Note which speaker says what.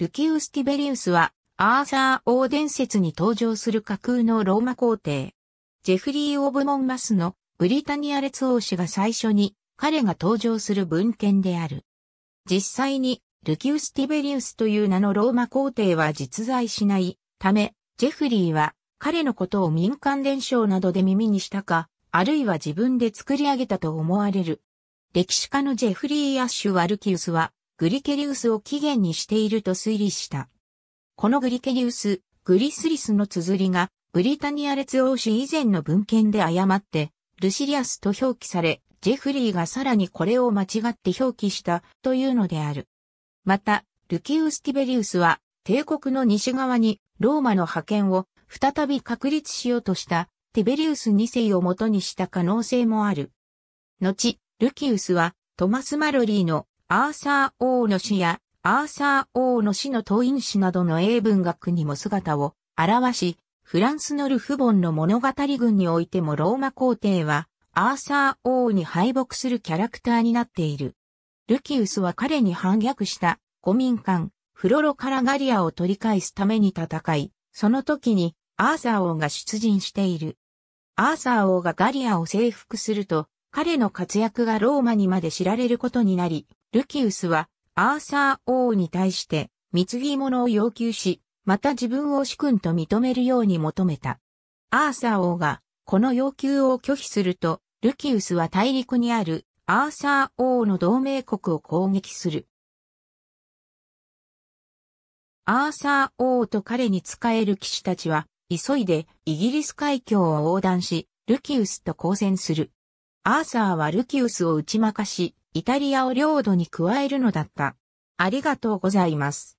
Speaker 1: ルキウス・ティベリウスは、アーサー王伝説に登場する架空のロー
Speaker 2: マ皇帝。ジェフリー・オブ・モンマスのブリタニア列王氏が最初に彼が登場する文献である。実際にルキウス・ティベリウスという名のローマ皇帝は実在しないため、ジェフリーは彼のことを民間伝承などで耳にしたか、あるいは自分で作り上げたと思われる。歴史家のジェフリー・アッシュ・ワルキウスは、グリケリウスを起源にしていると推理した。このグリケリウス、グリスリスの綴りが、ブリタニア列王氏以前の文献で誤って、ルシリアスと表記され、ジェフリーがさらにこれを間違って表記したというのである。また、ルキウス・ティベリウスは、帝国の西側にローマの覇権を再び確立しようとしたティベリウス2世を元にした可能性もある。後、ルキウスはトマス・マロリーのアーサー王の死や、アーサー王の死の党員死などの英文学にも姿を表し、フランスのルフボンの物語群においてもローマ皇帝は、アーサー王に敗北するキャラクターになっている。ルキウスは彼に反逆した古民間、フロロカラガリアを取り返すために戦い、その時にアーサー王が出陣している。アーサー王がガリアを征服すると、彼の活躍がローマにまで知られることになり、ルキウスはアーサー王に対して貢ぎ物を要求し、また自分を主君と認めるように求めた。アーサー王がこの要求を拒否すると、ルキウスは大陸にあるアーサー王の同盟国を攻撃する。アーサー王と彼に仕える騎士たちは、急いでイギリス海峡を横断し、ルキウスと交戦する。アーサーはルキウスを打
Speaker 1: ち負かし、イタリアを領土に加えるのだった。ありがとうございます。